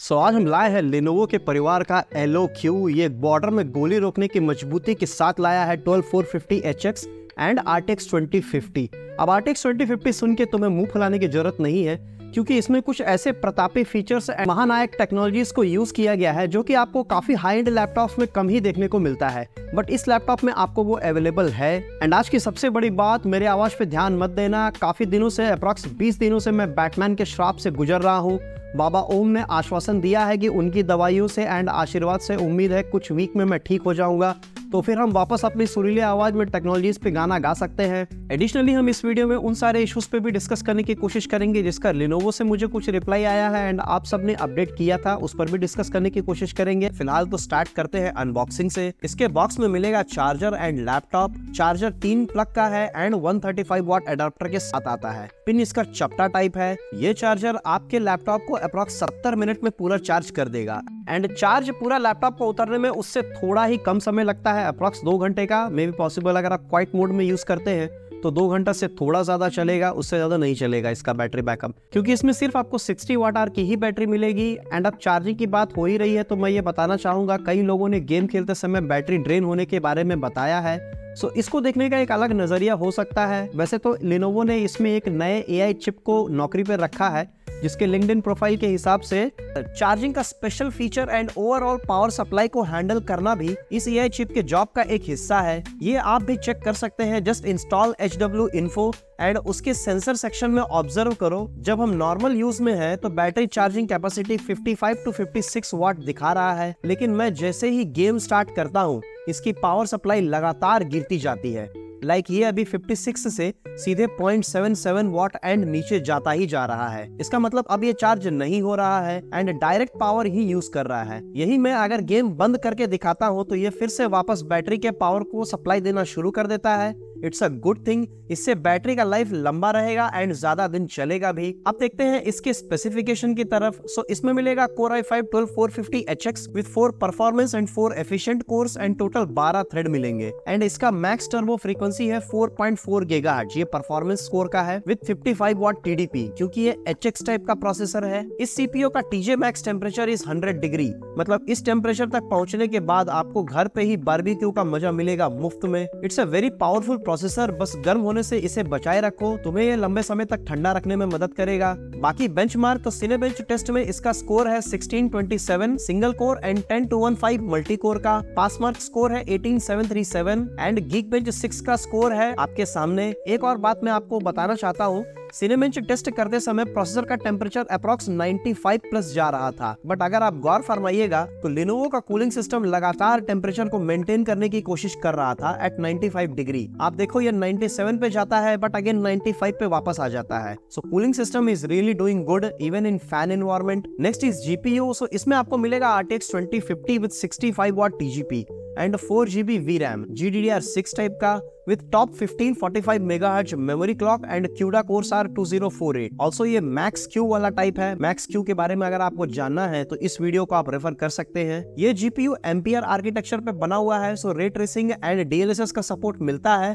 सो आज हम लाए हैं लेनोवो के परिवार का एलो क्यू ये बॉर्डर में गोली रोकने की मजबूती के साथ लाया है twelve four fifty H X and RTX twenty fifty अब आर्टेक्स ट्वेंटी फिफ्टी सुन के तुम्हें मुंह फुलाने की जरूरत नहीं है क्योंकि इसमें कुछ ऐसे प्रतापी फीचर्स महानायक टेक्नोलॉजीज को यूज किया गया है जो कि आपको काफी हाई एंड लैपटॉप्स में कम ही देखने को मिलता है बट इस लैपटॉप में आपको वो अवेलेबल है एंड आज की सबसे बड़ी बात मेरे आवाज पे ध्यान मत देना काफी दिनों से अप्रॉक्स बीस दिनों से मैं बैटमैन के श्राप से गुजर रहा हूँ बाबा ओम ने आश्वासन दिया है कि उनकी दवाइयों से एंड आशीर्वाद से उम्मीद है कुछ वीक में मैं ठीक हो जाऊंगा तो फिर हम वापस अपनी सुरीली आवाज़ में टेक्नोलॉजीज़ पे गाना गा सकते हैं एडिशनली हम इस वीडियो में उन सारे इश्यूज पे भी डिस्कस करने की कोशिश करेंगे जिसका लिनोवो से मुझे कुछ रिप्लाई आया है एंड आप सब ने अपडेट किया था उस पर भी डिस्कस करने की कोशिश करेंगे फिलहाल तो स्टार्ट करते हैं अनबॉक्सिंग से इसके बॉक्स में मिलेगा चार्जर एंड लैपटॉप चार्जर तीन प्लग का है and one thirty watt adapter के साथ आता है पिन इसका चपटा टाइप है ये चार्जर आपके लैपटॉप को अप्रोक्स सत्तर मिनट में पूरा चार्ज कर देगा एंड चार्ज पूरा लैपटॉप को उतरने में उससे थोड़ा ही कम समय लगता है अप्रॉक्स दो घंटे का मे बी पॉसिबल अगर आप क्वाइट मोड में यूज़ करते हैं तो दो घंटा से थोड़ा ज़्यादा चलेगा उससे ज़्यादा नहीं चलेगा इसका बैटरी बैकअप क्योंकि इसमें सिर्फ आपको 60 वाट आर की ही बैटरी मिलेगी एंड अब चार्जिंग की बात हो ही रही है तो मैं ये बताना चाहूंगा कई लोगों ने गेम खेलते समय बैटरी ड्रेन होने के बारे में बताया है सो so, इसको देखने का एक अलग नज़रिया हो सकता है वैसे तो लिनोवो ने इसमें एक नए ए चिप को नौकरी पर रखा है जिसके लिंकड प्रोफाइल के हिसाब से चार्जिंग का special feature and overall power supply को हैंडल करना भी इस ए चिप के जॉब का एक हिस्सा है ये आप भी चेक कर सकते हैं just install H W info and उसके सेंसर सेक्शन में ऑब्जर्व करो जब हम नॉर्मल यूज में है तो battery charging capacity 55 to 56 watt दिखा रहा है लेकिन मैं जैसे ही गेम स्टार्ट करता हूँ इसकी पावर सप्लाई लगातार गिरती जाती है लाइक ये अभी 56 से सीधे 0.77 वॉट एंड नीचे जाता ही जा रहा है इसका मतलब अब ये चार्ज नहीं हो रहा है एंड डायरेक्ट पावर ही यूज कर रहा है यही मैं अगर गेम बंद करके दिखाता हूँ तो ये फिर से वापस बैटरी के पावर को सप्लाई देना शुरू कर देता है इट्स अ गुड थिंग इससे बैटरी का लाइफ लंबा रहेगा एंड ज्यादा दिन चलेगा भी अब देखते हैं इसके स्पेसिफिकेशन की तरफ सो so, इसमें मिलेगा core I five twelve four fifty H X with four performance and four efficient cores and total बारह थ्रेड मिलेंगे एंड इसका मैक्स टर्बो फ्रीक्वेंसी है फोर पॉइंट फोर गेगा ये परफॉर्मेंस स्कोर का है with fifty five watt TDP क्योंकि ये H X type का प्रोसेसर है इस सीपीओ का TJ max temperature is hundred degree मतलब इस टेम्परेचर तक पहुंचने के बाद आपको घर पे ही बारबेक्यू का मजा मिलेगा मुफ्त में it's a very powerful processor बस गर्म होने से इसे बचाए रखो तुम्हें यह लंबे समय तक ठंडा रखने में मदद करेगा बाकी मार्क तो सिनेबेंच टेस्ट में इसका स्कोर है 1627 single core and 10215 multi core का पास मार्क स्कोर है 18737 एंड गीक बेंच सिक्स का स्कोर है आपके सामने एक और बात मैं आपको बताना चाहता हूँ सिनेमेन टेस्ट करते समय प्रोसेसर का टेम्परेचर अप्रोक्स 95 प्लस जा रहा था बट अगर आप गौर फरमाइएगा तो लिनोवो का कूलिंग सिस्टम लगातार टेम्परेचर को मेंटेन करने की कोशिश कर रहा था एट 95 डिग्री आप देखो ये 97 पे जाता है बट अगेन 95 पे वापस आ जाता है so cooling system is really doing good even in fan environment next is GPU so इसमें आपको मिलेगा RTX 2050 with 65 watt TGP and 4 GB VRAM GDDR 6 type का with top fifteen forty five mega megahertz memory clock and CUDA cores are 2048 also ये max Q वाला type है max Q के बारे में अगर आपको जानना है तो इस वीडियो को आप रेफर कर सकते हैं ये जीपीयू एम्पियर आर्किटेक्चर पे बना हुआ है so ray tracing and DLSS का सपोर्ट मिलता है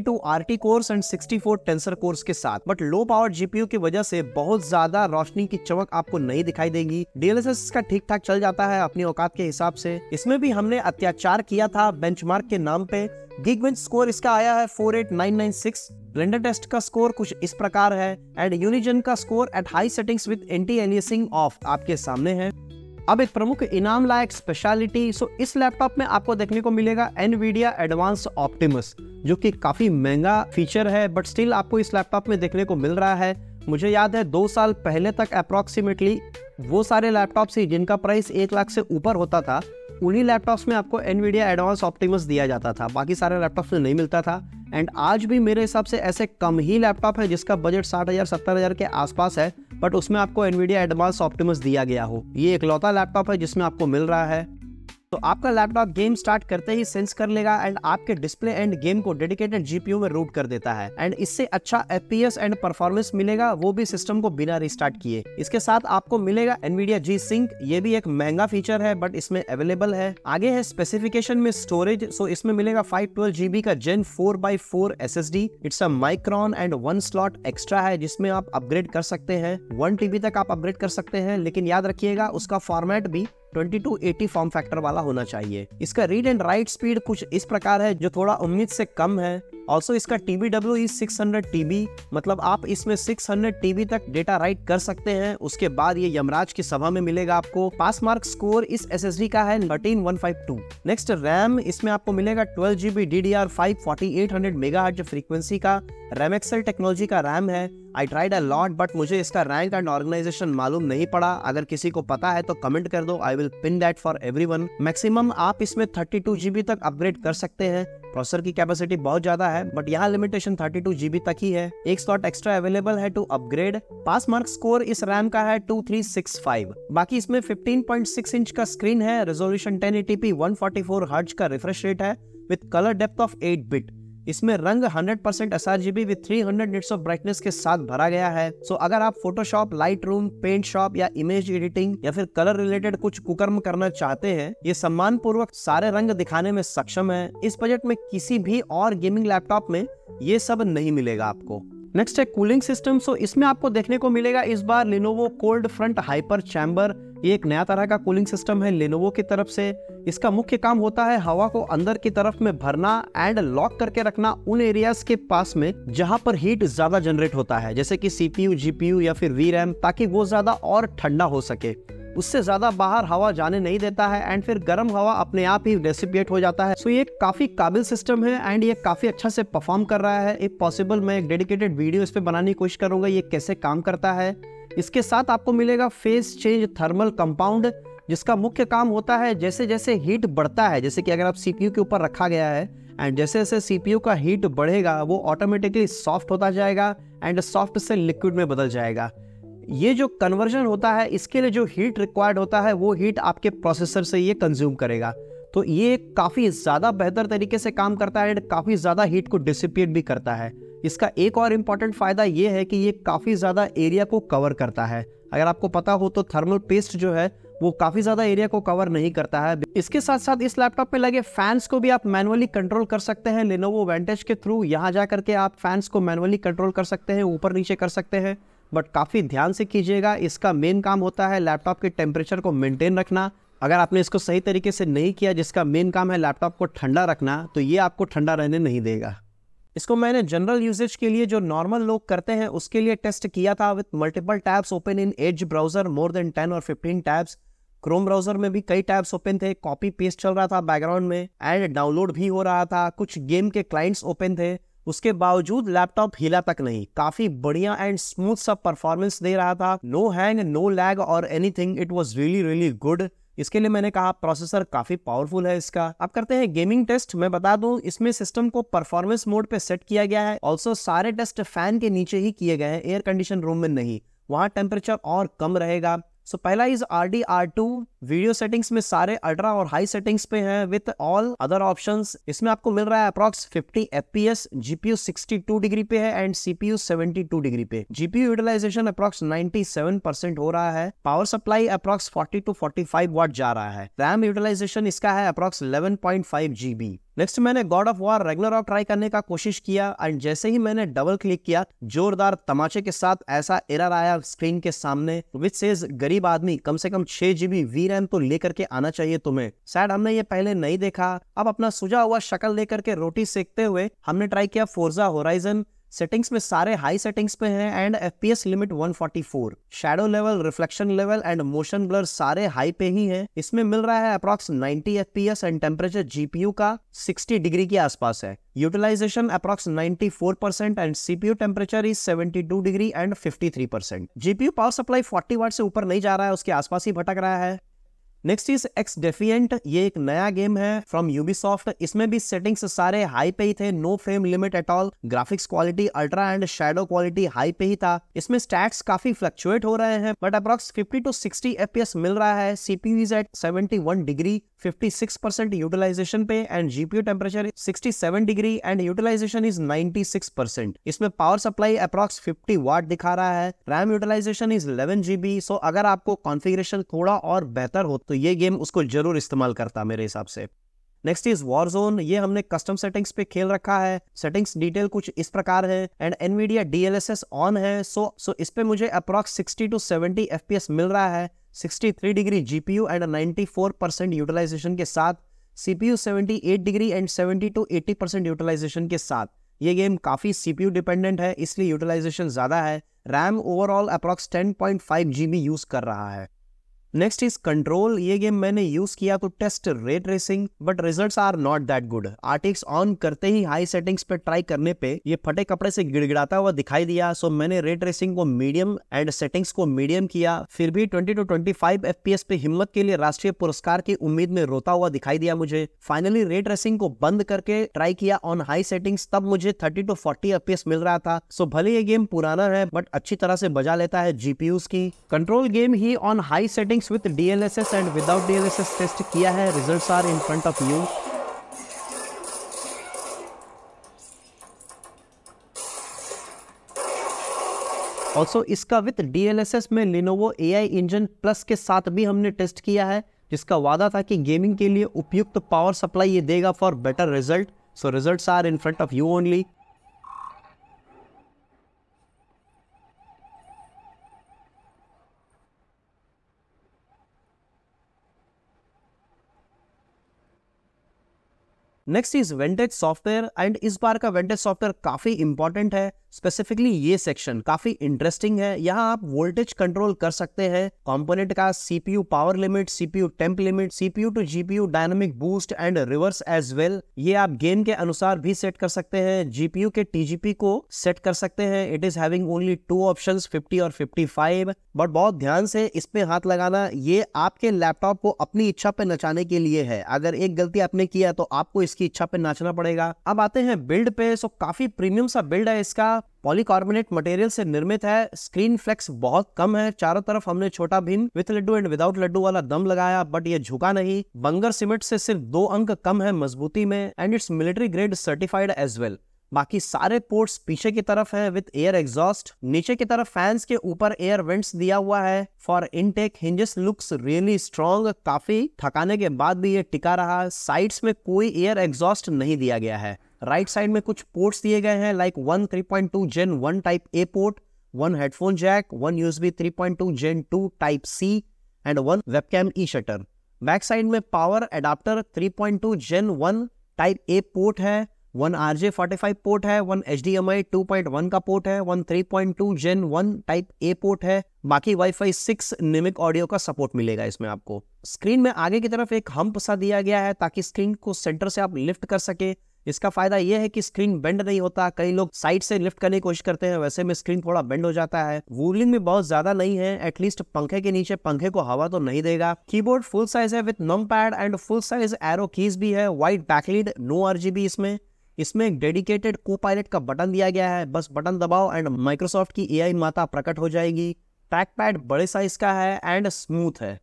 two R T cores and sixty four tensor cores के साथ बट लो पावर जीपीयू की वजह से बहुत ज्यादा रोशनी की चमक आपको नहीं दिखाई देगी डी एल एस एस का ठीक ठाक चल जाता है अपनी औकात के हिसाब से इसमें भी हमने अत्याचार किया था बेंच मार्क के नाम पे गिग स्कोर इसका आया है 48996 ब्लेंडर टेस्ट का स्कोर कुछ इस प्रकार है एंड यूनिजन का score at high settings with anti aliasing off आपके सामने है अब एक प्रमुख इनाम लायक स्पेशलिटी सो इस लैपटॉप में आपको देखने को मिलेगा एनवीडिया एडवांस ऑप्टिमस जो कि काफ़ी महंगा फीचर है बट स्टिल आपको इस लैपटॉप में देखने को मिल रहा है मुझे याद है दो साल पहले तक अप्रोक्सीमेटली वो सारे लैपटॉप्स ही जिनका प्राइस एक लाख से ऊपर होता था उन्हीं लैपटॉप्स में आपको एनवीडिया एडवांस ऑप्टिमस दिया जाता था बाकी सारे लैपटॉप्स में नहीं मिलता था एंड आज भी मेरे हिसाब से ऐसे कम ही लैपटॉप है जिसका बजट साठ हज़ार सत्तर हज़ार के आसपास है बट उसमें आपको एनवीडिया एडवांस ऑप्टिमस दिया गया हो ये लौता लैपटॉप है जिसमें आपको मिल रहा है तो आपका लैपटॉप गेम स्टार्ट करते ही सेंस कर लेगा एंड आपके डिस्प्ले एंड गेम को डेडिकेटेड जीपीयू में रूट कर देता है एंड इससे अच्छा एफपीएस एंड परफॉर्मेंस मिलेगा वो भी सिस्टम को बिना रिस्टार्ट किए इसके साथ आपको मिलेगा एनवीडिया जी सिंक ये भी एक महंगा फीचर है बट इसमें अवेलेबल है आगे है स्पेसिफिकेशन में स्टोरेज सो इसमें मिलेगा फाइव ट्वेल्व जीबी का gen four by four S S D it's a Micron and one slot extra है जिसमें आप अपग्रेड कर सकते हैं वन टीबी तक आप अपग्रेड कर सकते हैं लेकिन याद रखिएगा उसका फॉर्मेट भी twenty two eighty form factor वाला होना चाहिए इसका रीड एंड राइट स्पीड कुछ इस प्रकार है जो थोड़ा उम्मीद से कम है ऑल्सो इसका T B W is six hundred T B मतलब आप इसमें सिक्स हंड्रेड टी बी तक डेटा राइट कर सकते हैं उसके बाद ये यमराज की सभा में मिलेगा आपको पास मार्क स्कोर इस एस एस डी का है thirteen one five two next RAM इसमें आपको मिलेगा twelve G B D D R five forty eight hundred megahertz frequency का रैम एक्सल टेक्नोलॉजी का रैम है I tried a lot but मुझे इसका रैंक एंड ऑर्गेनाइजेशन मालूम नहीं पड़ा अगर किसी को पता है तो कमेंट कर दो I will pin that for every maximum आप इसमें थर्टी टू जीबी तक अपग्रेड कर सकते हैं प्रोसेसर की कैपेसिटी बहुत ज्यादा है बट यहाँ लिमिटेशन थर्टी टू जीबी तक ही है एक स्लॉट एक्स्ट्रा अवेलेबल है to upgrade pass mark score इस रैम का है टू थ्री सिक्स फाइव बाकी इसमें फिफ्टीन पॉइंट सिक्स इंच का स्क्रीन है resolution ten one forty four hertz का रिफ्रेश रेट है with colour depth of eight bit इसमें रंग 100% percent S R GB with three hundred of brightness के साथ भरा गया है सो so, अगर आप Photoshop light room paint shop या इमेज एडिटिंग या फिर कलर रिलेटेड कुछ कुकर्म करना चाहते हैं ये सम्मान पूर्वक सारे रंग दिखाने में सक्षम है इस बजट में किसी भी और गेमिंग लैपटॉप में ये सब नहीं मिलेगा आपको नेक्स्ट है कूलिंग सिस्टम सो इसमें आपको देखने को मिलेगा इस बार Lenovo Coldfront hyper chamber ये एक नया तरह का कूलिंग सिस्टम है लिनोवो की तरफ से इसका मुख्य काम होता है हवा को अंदर की तरफ में भरना एंड लॉक करके रखना उन एरियाज के पास में जहां पर हीट ज्यादा जनरेट होता है जैसे कि सीपीयू जीपीयू या फिर वी रैम ताकि वो ज्यादा और ठंडा हो सके उससे ज़्यादा बाहर हवा जाने नहीं देता है एंड फिर गर्म हवा अपने आप ही रेसिपिएट हो जाता है सो so, ये काफ़ी काबिल सिस्टम है एंड ये काफ़ी अच्छा से परफॉर्म कर रहा है इफ पॉसिबल मैं एक डेडिकेटेड वीडियो इस पर बनाने की कोशिश करूंगा ये कैसे काम करता है इसके साथ आपको मिलेगा फेस चेंज थर्मल कंपाउंड जिसका मुख्य काम होता है जैसे जैसे हीट बढ़ता है जैसे कि अगर आप सीपीयू के ऊपर रखा गया है एंड जैसे जैसे सीपीयू का हीट बढ़ेगा वो ऑटोमेटिकली सॉफ्ट होता जाएगा एंड सॉफ्ट से लिक्विड में बदल जाएगा ये जो कन्वर्जन होता है इसके लिए जो हीट रिक्वायर्ड होता है वो हीट आपके प्रोसेसर से ये कंज्यूम करेगा तो ये काफ़ी ज़्यादा बेहतर तरीके से काम करता है एंड काफ़ी ज़्यादा हीट को डिसिपेट भी करता है इसका एक और इम्पॉर्टेंट फ़ायदा ये है कि ये काफ़ी ज़्यादा एरिया को कवर करता है अगर आपको पता हो तो थर्मल पेस्ट जो है वो काफ़ी ज़्यादा एरिया को कवर नहीं करता है इसके साथ साथ इस लैपटॉप में लगे फैंस को भी आप मैनुअली कंट्रोल कर सकते हैं लेनोवो वेंटेज के थ्रू यहाँ जा करके आप फैंस को मैनुअली कंट्रोल कर सकते हैं ऊपर नीचे कर सकते हैं बट काफ़ी ध्यान से कीजिएगा इसका मेन काम होता है लैपटॉप के टेम्परेचर को मेंटेन रखना अगर आपने इसको सही तरीके से नहीं किया जिसका मेन काम है लैपटॉप को ठंडा रखना तो ये आपको ठंडा रहने नहीं देगा इसको मैंने जनरल यूजेज के लिए जो नॉर्मल लोग करते हैं उसके लिए टेस्ट किया था with multiple tabs open in Edge browser more than ten और फिफ्टीन टैब्स क्रोम ब्राउजर में भी कई टैब्स ओपन थे कॉपी पेस्ट चल रहा था बैकग्राउंड में एंड डाउनलोड भी हो रहा था कुछ गेम के क्लाइंट्स ओपन थे उसके बावजूद लैपटॉप हिला तक नहीं काफी बढ़िया एंड स्मूथ सा परफॉर्मेंस दे रहा था no hang no lag or anything it was really really good इसके लिए मैंने कहा प्रोसेसर काफी पावरफुल है इसका अब करते हैं गेमिंग टेस्ट मैं बता दूं इसमें सिस्टम को परफॉर्मेंस मोड पे सेट किया गया है ऑल्सो सारे टेस्ट फैन के नीचे ही किए गए हैं एयर कंडीशन रूम में नहीं वहां टेम्परेचर और कम रहेगा सो so, पहला is R D R two video settings में सारे अल्ट्रा और हाई सेटिंग्स पे हैं विद ऑल अदर ऑप्शंस इसमें आपको मिल रहा है अप्रॉक्स 50 एफपीएस जीपीयू 62 डिग्री पे है एंड सीपीयू 72 डिग्री पे जीपीयू यूटिलाइजेशन अप्रॉक्स 97 परसेंट हो रहा है power supply approx 40 to 45 watt जा रहा है रैम यूटिलाइजेशन इसका है अप्रॉक्स इलेवन जीबी नेक्स्ट मैंने God of War Ragnarok try करने का कोशिश किया एंड जैसे ही मैंने डबल क्लिक किया जोरदार तमाचे के साथ ऐसा एरर आया स्क्रीन के सामने विच सेज गरीब आदमी कम से कम छह जीबी वी ई रैम तो लेकर के आना चाहिए तुम्हें शायद हमने ये पहले नहीं देखा अब अपना सुझा हुआ शक्ल लेकर के रोटी सेकते हुए हमने ट्राई किया फोर्जा होराइजन सेटिंग्स में सारे हाई सेटिंग्स पे हैं and FPS limit 144 shadow level reflection level and motion blur सारे हाई पे ही हैं इसमें मिल रहा है approx 90 FPS and temperature GPU का 60 डिग्री के आसपास है utilization approx 94 percent and CPU temperature is 72 degree and 53 percent GPU power supply 40 watt से ऊपर नहीं जा रहा है उसके आसपास ही भटक रहा है नेक्स्ट इज एक्स डेफियंट ये एक नया गेम है फ्रॉम यूबीसॉफ्ट इसमें भी सेटिंग्स सारे हाई पे ही थे no frame limit at all graphics quality ultra and shadow quality high पे ही था इसमें स्टैट्स काफी फ्लक्चुएट हो रहे हैं बट अप्रॉक्स 50 टू 60 एफपीएस मिल रहा है CPU is at 71 degree 56 percent utilization पे and GPU temperature 67 degree and utilization is 96 percent इसमें पावर सप्लाई अप्रॉक्स 50 वाट दिखा रहा है RAM utilization is 11 GB so अगर आपको कॉन्फ़िगरेशन थोड़ा और बेहतर हो तो ये गेम उसको जरूर इस्तेमाल करता मेरे हिसाब से नेक्स्ट इज वॉर जोन ये हमने कस्टम सेटिंग्स पे खेल रखा है सेटिंग्स डिटेल कुछ इस प्रकार है एंड एनवीडिया डीएलएसएस ऑन है सो सो इस पे मुझे अप्रॉक्स सिक्सटी टू 70 एफपीएस मिल रहा है sixty three degree GPU and four percent utilization के साथ CPU at degree and seventy to 80 percent utilization के साथ ये गेम काफ़ी सीपीयू डिपेंडेंट है इसलिए यूटिलाइजेशन ज़्यादा है RAM overall approx ten point 10.5 GB use कर रहा है नेक्स्ट इज कंट्रोल ये गेम मैंने यूज किया तो test ray tracing but result are not that good RTX on करते ही हाई सेटिंग्स पे ट्राई करने पे ये फटे कपड़े से गिड़गिड़ाता हुआ दिखाई दिया सो मैंने रेट रेसिंग को मीडियम एंड सेटिंग्स को मीडियम किया फिर भी twenty to twenty five F पे हिम्मत के लिए राष्ट्रीय पुरस्कार की उम्मीद में रोता हुआ दिखाई दिया मुझे फाइनली रेट रेसिंग को बंद करके ट्राई किया ऑन हाई सेटिंग्स तब मुझे थर्टी टू फोर्टी एफ मिल रहा था सो भले ये गेम पुराना है बट अच्छी तरह से बजा लेता है जीपीयूस की कंट्रोल गेम ही ऑन हाई सेटिंग लिंक्स with DLSS and without DLSS test किया है results are in front of you also इसका विथ DLSS में ए आई इंजन प्लस के साथ भी हमने टेस्ट किया है जिसका वादा था कि गेमिंग के लिए उपयुक्त पावर सप्लाई ये देगा for better result so results are in front of you only next is Vantage software and इस बार का वेंटेज सॉफ्टवेयर काफी इंपॉर्टेंट है स्पेसिफिकली ये सेक्शन काफी इंटरेस्टिंग है यहाँ आप वोल्टेज कंट्रोल कर सकते हैं कंपोनेंट का CPU power limit CPU temp limit CPU to GPU dynamic boost and reverse as well ये आप गेम के अनुसार भी सेट कर सकते हैं जीपीयू के टीजीपी को सेट कर सकते हैं it is having only two option fifty और फिफ्टी फाइव बट बहुत ध्यान से इसमें हाथ लगाना ये आपके लैपटॉप को अपनी इच्छा पे नचाने के लिए है अगर एक गलती आपने किया तो आपको इसके इसकी इच्छा पे नाचना पड़ेगा अब आते हैं बिल्ड पे सो काफी प्रीमियम सा बिल्ड है इसका पॉलीकार्बोनेट मटेरियल से निर्मित है स्क्रीन फ्लेक्स बहुत कम है चारों तरफ हमने Chhota Bheem with laddu and without laddu वाला दम लगाया बट ये झुका नहीं बंगर सीमेंट से सिर्फ दो अंक कम है मजबूती में and it's military grade certified as well बाकी सारे पोर्ट्स पीछे की तरफ है विथ एयर एग्जॉस्ट नीचे की तरफ फैंस के ऊपर एयर वेंट्स दिया हुआ है for intake hinges looks really strong काफी थकाने के बाद भी ये टिका रहा साइड्स में कोई एयर एग्जॉस्ट नहीं दिया गया है राइट right साइड में कुछ पोर्ट्स दिए गए हैं like one three point two gen one type A port one headphone jack one USB three point two gen two type C and one webcam e shutter back side में power adapter three point two gen one type A port है one R J forty five port है one H D M I two point one का port है one three point two gen one type A port है बाकी wifi six Nahimic audio का support मिलेगा इसमें आपको स्क्रीन में आगे की तरफ एक हम्प सा दिया गया है ताकि स्क्रीन को सेंटर से आप लिफ्ट कर सके इसका फायदा यह है कि स्क्रीन बेंड नहीं होता कई लोग साइड से लिफ्ट करने की कोशिश करते हैं वैसे में स्क्रीन थोड़ा बेंड हो जाता है वूलिंग भी बहुत ज्यादा नहीं है एटलीस्ट पंखे के नीचे पंखे को हवा तो नहीं देगा कीबोर्ड फुल साइज है with num pad and full size arrow keys भी है वाइट बैकलीड नो आर इसमें इसमें एक डेडिकेटेड को पायलट का बटन दिया गया है बस बटन दबाओ एंड माइक्रोसॉफ्ट की ए आई माता प्रकट हो जाएगी ट्रैक पैड बड़े साइज का है एंड स्मूथ है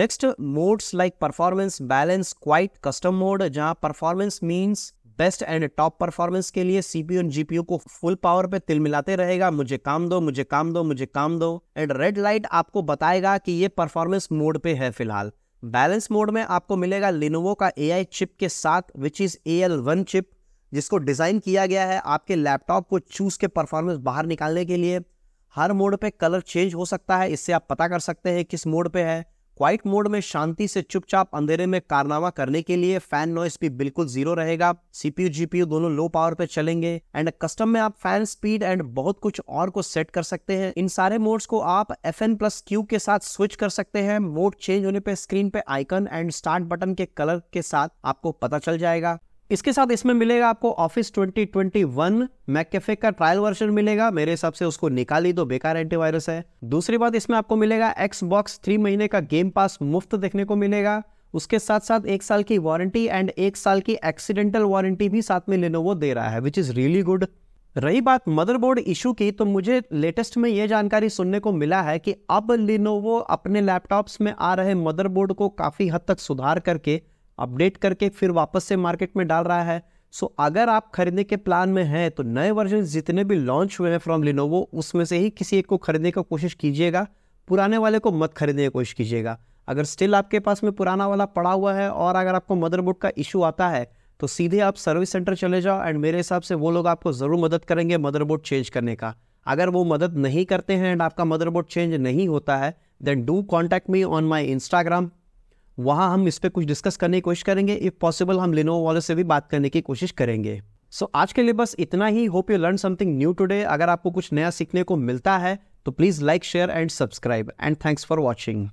next modes like performance balance quiet custom mode जहाँ performance means best and top performance के लिए सीपीयू एंड जीपीयू को फुल पावर पे तिल मिलाते रहेगा मुझे काम दो मुझे काम दो मुझे काम दो एंड रेड लाइट आपको बताएगा कि ये परफॉर्मेंस मोड पे है फिलहाल बैलेंस मोड में आपको मिलेगा लिनोवो का ए चिप के साथ विच इज ए चिप जिसको डिज़ाइन किया गया है आपके लैपटॉप को चूज़ के परफॉर्मेंस बाहर निकालने के लिए हर मोड पे कलर चेंज हो सकता है इससे आप पता कर सकते हैं किस मोड पे है क्वाइट मोड में शांति से चुपचाप अंधेरे में कारनामा करने के लिए फैन नॉइस भी बिल्कुल जीरो रहेगा सीपीयू जीपीयू दोनों लो पावर पे चलेंगे एंड कस्टम में आप फैन स्पीड एंड बहुत कुछ और को सेट कर सकते हैं इन सारे मोड्स को आप एफ एन प्लस क्यू के साथ स्विच कर सकते हैं मोड चेंज होने पे स्क्रीन पे आइकन एंड स्टार्ट बटन के कलर के साथ आपको पता चल जाएगा इसके साथ इसमें मिलेगा आपको ऑफिस 2021 मैकेफे का ट्रायल वर्जन मिलेगा मेरे हिसाब से उसको निकाल ही दो तो बेकार एंटीवायरस है दूसरी बात इसमें आपको मिलेगा एक्स बॉक्स थ्री महीने का गेम पास मुफ्त देखने को मिलेगा उसके साथ साथ एक साल की वारंटी एंड एक साल की एक्सीडेंटल वारंटी भी साथ में लेनोवो दे रहा है विच इज़ रियली गुड रही बात मदरबोर्ड इशू की तो मुझे लेटेस्ट में यह जानकारी सुनने को मिला है कि अब लिनोवो अपने लैपटॉप्स में आ रहे मदरबोर्ड को काफ़ी हद तक सुधार करके अपडेट करके फिर वापस से मार्केट में डाल रहा है सो so, अगर आप खरीदने के प्लान में हैं तो नए वर्जन जितने भी लॉन्च हुए हैं फ्रॉम लिनोवो उसमें से ही किसी एक को खरीदने का कोशिश कीजिएगा पुराने वाले को मत खरीदने की कोशिश कीजिएगा अगर स्टिल आपके पास में पुराना वाला पड़ा हुआ है और अगर आपको मदरबोर्ड का इशू आता है तो सीधे आप सर्विस सेंटर चले जाओ एंड मेरे हिसाब से वो लोग आपको ज़रूर मदद करेंगे मदरबोर्ड चेंज करने का अगर वो मदद नहीं करते हैं एंड आपका मदरबोर्ड चेंज नहीं होता है then do contact me on my Instagram वहाँ हम इस पर कुछ डिस्कस करने की कोशिश करेंगे इफ़ पॉसिबल हम लिनो वाले से भी बात करने की कोशिश करेंगे सो so, आज के लिए बस इतना ही hope you learn something new today अगर आपको कुछ नया सीखने को मिलता है तो please like share and subscribe and thanks for watching